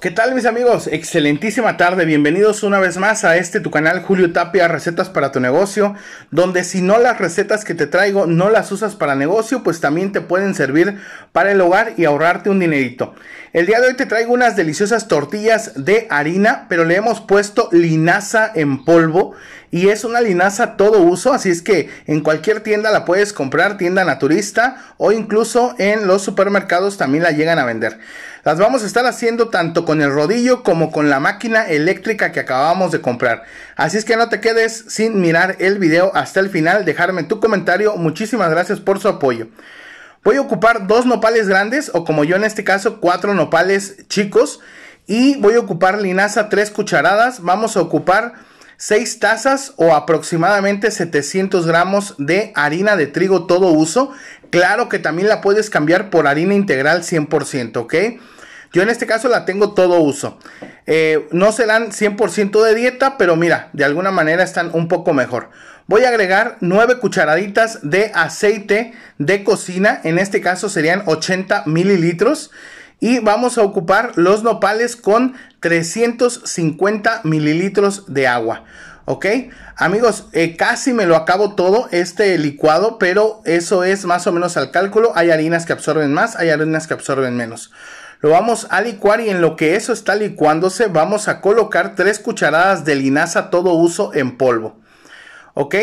¿Qué tal mis amigos? Excelentísima tarde, bienvenidos una vez más a este tu canal Julio Tapia Recetas para tu negocio, donde si no las recetas que te traigo no las usas para negocio, pues también te pueden servir para el hogar y ahorrarte un dinerito. El día de hoy te traigo unas deliciosas tortillas de harina, pero le hemos puesto linaza en polvo y es una linaza todo uso, así es que en cualquier tienda la puedes comprar, tienda naturista o incluso en los supermercados también la llegan a vender. Las vamos a estar haciendo tanto con el rodillo como con la máquina eléctrica que acabamos de comprar. Así es que no te quedes sin mirar el video hasta el final, dejarme tu comentario. Muchísimas gracias por su apoyo. Voy a ocupar dos nopales grandes o como yo en este caso cuatro nopales chicos y voy a ocupar linaza tres cucharadas. Vamos a ocupar seis tazas o aproximadamente 700 gramos de harina de trigo todo uso. Claro que también la puedes cambiar por harina integral 100%, ¿ok? Yo en este caso la tengo todo uso. Eh, no no dan 100% de dieta, pero mira, de alguna manera están un poco mejor. Voy a agregar 9 cucharaditas de aceite de cocina. En este caso serían 80 mililitros. Y vamos a ocupar los nopales con 350 mililitros de agua. ¿ok? Amigos, eh, casi me lo acabo todo este licuado, pero eso es más o menos al cálculo. Hay harinas que absorben más, hay harinas que absorben menos. Lo vamos a licuar y en lo que eso está licuándose vamos a colocar 3 cucharadas de linaza todo uso en polvo. ¿Ok?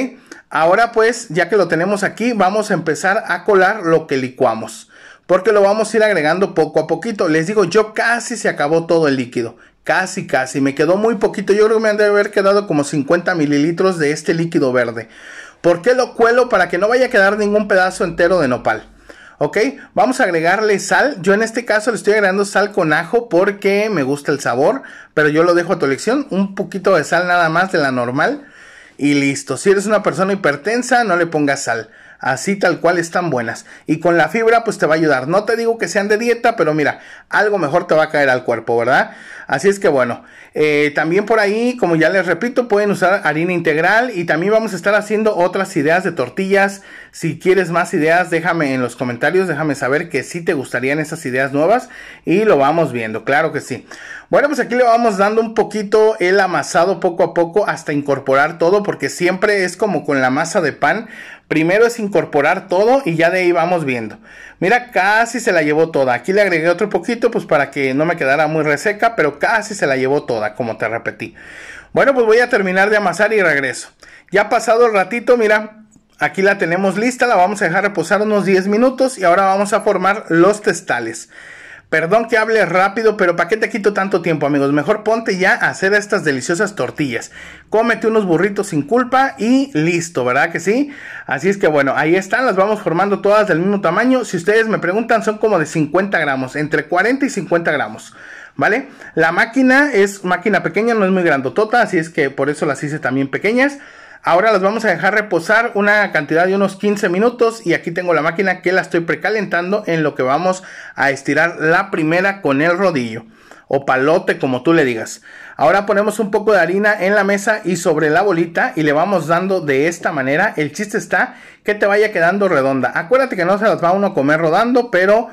Ahora pues, ya que lo tenemos aquí, vamos a empezar a colar lo que licuamos. Porque lo vamos a ir agregando poco a poquito. Les digo, yo casi se acabó todo el líquido. Casi, casi. Me quedó muy poquito. Yo creo que me han de haber quedado como 50 mililitros de este líquido verde. ¿Por qué lo cuelo? Para que no vaya a quedar ningún pedazo entero de nopal. ¿Ok? Vamos a agregarle sal. Yo en este caso le estoy agregando sal con ajo porque me gusta el sabor. Pero yo lo dejo a tu elección. Un poquito de sal nada más de la normal. Y listo. Si eres una persona hipertensa, no le pongas sal. Así tal cual están buenas. Y con la fibra, pues te va a ayudar. No te digo que sean de dieta, pero mira, algo mejor te va a caer al cuerpo, ¿verdad? Así es que bueno, eh, también por ahí, como ya les repito, pueden usar harina integral y también vamos a estar haciendo otras ideas de tortillas. Si quieres más ideas, déjame en los comentarios, déjame saber que si te gustarían esas ideas nuevas y lo vamos viendo, claro que sí. Bueno, pues aquí le vamos dando un poquito el amasado poco a poco hasta incorporar todo, porque siempre es como con la masa de pan. Primero es incorporar todo y ya de ahí vamos viendo. Mira, casi se la llevó toda. Aquí le agregué otro poquito, pues para que no me quedara muy reseca, pero casi se la llevó toda, como te repetí. Bueno, pues voy a terminar de amasar y regreso. Ya pasado el ratito, mira, aquí la tenemos lista, la vamos a dejar reposar unos 10 minutos y ahora vamos a formar los testales. Perdón que hable rápido, pero ¿para qué te quito tanto tiempo, amigos? Mejor ponte ya a hacer estas deliciosas tortillas. Cómete unos burritos sin culpa y listo, ¿verdad que sí? Así es que bueno, ahí están, las vamos formando todas del mismo tamaño. Si ustedes me preguntan, son como de 50 gramos, entre 40 y 50 gramos. ¿Vale? La máquina es máquina pequeña, no es muy grandotota, así es que por eso las hice también pequeñas. Ahora las vamos a dejar reposar una cantidad de unos 15 minutos y aquí tengo la máquina que la estoy precalentando en lo que vamos a estirar la primera con el rodillo o palote como tú le digas. Ahora ponemos un poco de harina en la mesa y sobre la bolita y le vamos dando de esta manera. El chiste está que te vaya quedando redonda. Acuérdate que no se las va a uno comer rodando, pero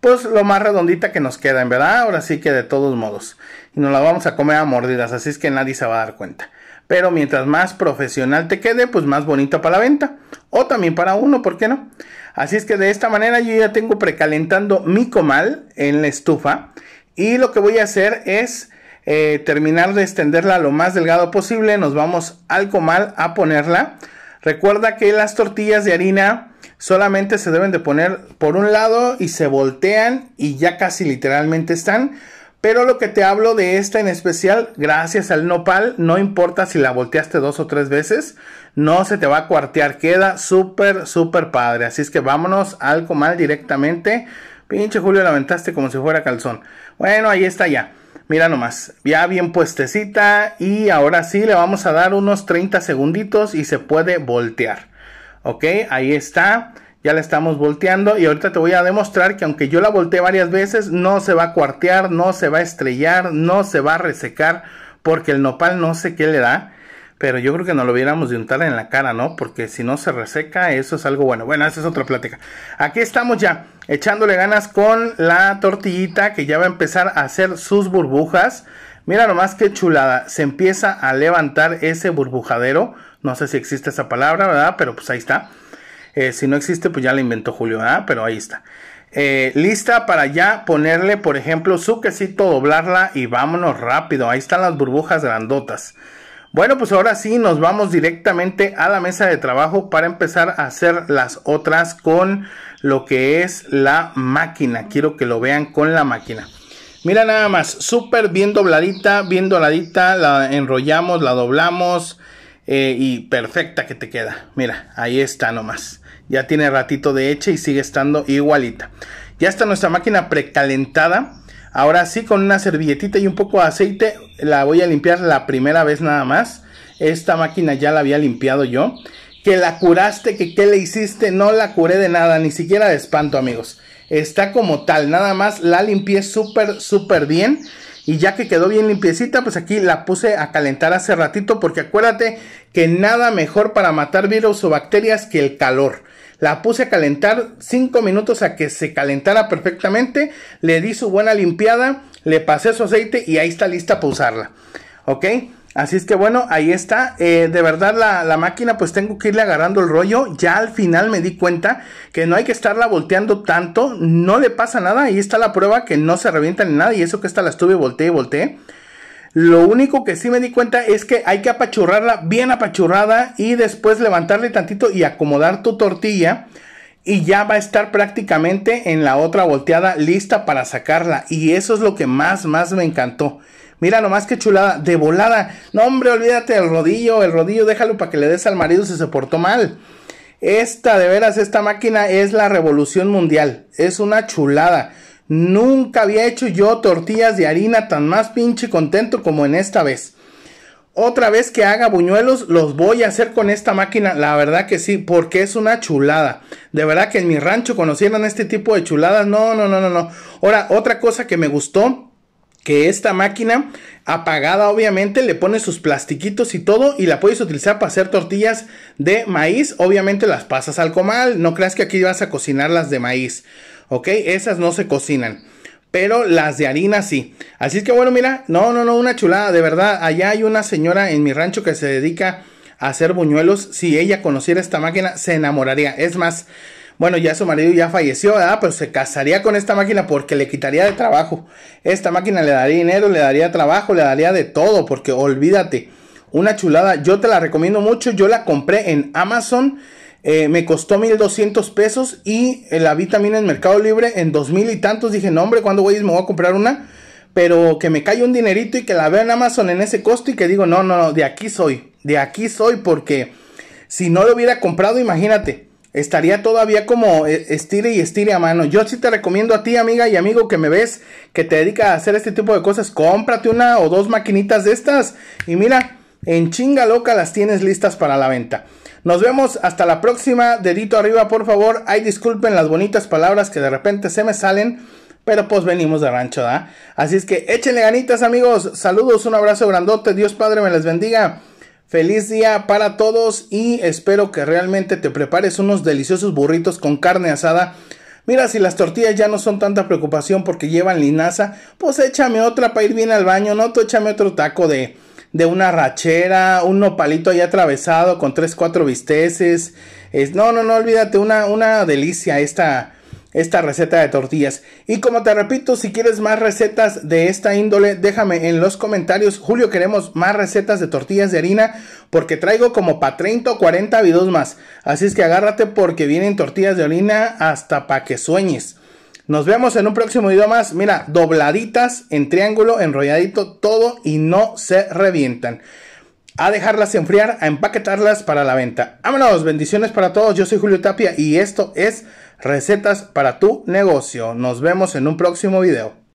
pues lo más redondita que nos queda, en verdad. Ahora sí que de todos modos. Y nos la vamos a comer a mordidas, así es que nadie se va a dar cuenta. Pero mientras más profesional te quede, pues más bonita para la venta. O también para uno, ¿por qué no? Así es que de esta manera yo ya tengo precalentando mi comal en la estufa. Y lo que voy a hacer es eh, terminar de extenderla lo más delgado posible. Nos vamos al comal a ponerla. Recuerda que las tortillas de harina solamente se deben de poner por un lado y se voltean y ya casi literalmente están. Pero lo que te hablo de esta en especial, gracias al nopal, no importa si la volteaste dos o tres veces, no se te va a cuartear, queda súper, súper padre. Así es que vámonos al comal directamente. Pinche Julio, la aventaste como si fuera calzón. Bueno, ahí está ya. Mira nomás, ya bien puestecita y ahora sí le vamos a dar unos 30 segunditos y se puede voltear. Ok, ahí está. Ya la estamos volteando y ahorita te voy a demostrar que aunque yo la volteé varias veces, no se va a cuartear, no se va a estrellar, no se va a resecar, porque el nopal no sé qué le da. Pero yo creo que no lo viéramos de untar en la cara, ¿no? Porque si no se reseca, eso es algo bueno. Bueno, esa es otra plática. Aquí estamos ya echándole ganas con la tortillita que ya va a empezar a hacer sus burbujas. Mira nomás qué chulada, se empieza a levantar ese burbujadero, no sé si existe esa palabra, ¿verdad? Pero pues ahí está. Eh, si no existe, pues ya la inventó Julio, ¿ah? Pero ahí está. Eh, lista para ya ponerle, por ejemplo, su quesito, doblarla y vámonos rápido. Ahí están las burbujas grandotas. Bueno, pues ahora sí nos vamos directamente a la mesa de trabajo para empezar a hacer las otras con lo que es la máquina. Quiero que lo vean con la máquina. Mira nada más, súper bien dobladita, bien dobladita. la enrollamos, la doblamos, eh, y perfecta que te queda. Mira, ahí está nomás. Ya tiene ratito de hecha y sigue estando igualita. Ya está nuestra máquina precalentada. Ahora sí, con una servilletita y un poco de aceite, la voy a limpiar la primera vez nada más. Esta máquina ya la había limpiado yo. Que la curaste, que qué le hiciste, no la curé de nada, ni siquiera de espanto, amigos. Está como tal, nada más la limpié súper, súper bien. Y ya que quedó bien limpiecita, pues aquí la puse a calentar hace ratito porque acuérdate que nada mejor para matar virus o bacterias que el calor. La puse a calentar 5 minutos a que se calentara perfectamente. Le di su buena limpiada, le pasé su aceite y ahí está lista para usarla. ¿Ok? Así es que bueno, ahí está. Eh, de verdad la, máquina pues tengo que irle agarrando el rollo. Ya al final me di cuenta que no hay que estarla volteando tanto. No le pasa nada. Ahí está la prueba que no se revienta ni nada. Y eso que esta la estuve volteé y volteé. Lo único que sí me di cuenta es que hay que apachurrarla bien apachurrada y después levantarle tantito y acomodar tu tortilla y ya va a estar prácticamente en la otra volteada lista para sacarla. Y eso es lo que más, más me encantó. Mira más que chulada, de volada. No, hombre, olvídate del rodillo, el rodillo, déjalo para que le des al marido si se portó mal. Esta, de veras, esta máquina es la revolución mundial. Es una chulada. Nunca había hecho yo tortillas de harina tan más pinche contento como en esta vez. Otra vez que haga buñuelos, los voy a hacer con esta máquina. La verdad que sí, porque es una chulada. De verdad que en mi rancho conocieron este tipo de chuladas. No, no, no, no, no. Ahora, otra cosa que me gustó que esta máquina apagada obviamente le pone sus plastiquitos y todo y la puedes utilizar para hacer tortillas de maíz obviamente las pasas al comal no creas que aquí vas a cocinar las de maíz ok esas no se cocinan pero las de harina sí. Así es que bueno, mira, no, no, no, una chulada, de verdad. Allá hay una señora en mi rancho que se dedica a hacer buñuelos. Si ella conociera esta máquina, se enamoraría. Es más, bueno, ya su marido ya falleció, ¿verdad? Pero se casaría con esta máquina porque le quitaría de trabajo. Esta máquina le daría dinero, le daría trabajo, le daría de todo, porque olvídate, una chulada. Yo te la recomiendo mucho, yo la compré en Amazon. Eh, me costó 1200 pesos y eh, la vi también en Mercado Libre en 2000 y tantos. Dije, no, hombre, ¿cuándo güeyes me voy a comprar una? Pero que me caiga un dinerito y que la vea en Amazon en ese costo y que digo, no, no, no, de aquí soy, de aquí soy porque si no lo hubiera comprado, imagínate, estaría todavía como eh, estire y estire a mano. Yo sí te recomiendo a ti, amiga y amigo que me ves, que te dedica a hacer este tipo de cosas, cómprate una o dos maquinitas de estas y mira, en chinga loca las tienes listas para la venta. Nos vemos hasta la próxima. Dedito arriba, por favor. Ay, disculpen las bonitas palabras que de repente se me salen. Pero pues venimos de rancho, ¿da? Así es que échenle ganitas, amigos. Saludos, un abrazo grandote. Dios Padre me les bendiga. Feliz día para todos y espero que realmente te prepares unos deliciosos burritos con carne asada. Mira, si las tortillas ya no son tanta preocupación porque llevan linaza, pues échame otra para ir bien al baño, ¿no? Tú échame otro taco de, de una rachera, un nopalito ahí atravesado con 3, 4 bisteces. Es, no, no, no, olvídate, una, una delicia esta esta receta de tortillas. Y como te repito, si quieres más recetas de esta índole, déjame en los comentarios. Julio, queremos más recetas de tortillas de harina porque traigo como para 30 o 40 videos más. Así es que agárrate porque vienen tortillas de harina hasta para que sueñes. Nos vemos en un próximo video más. Mira, dobladitas en triángulo, enrolladito, todo y no se revientan a dejarlas enfriar, a empaquetarlas para la venta. Vámonos, bendiciones para todos. Yo soy Julio Tapia y esto es Recetas para tu negocio. Nos vemos en un próximo video.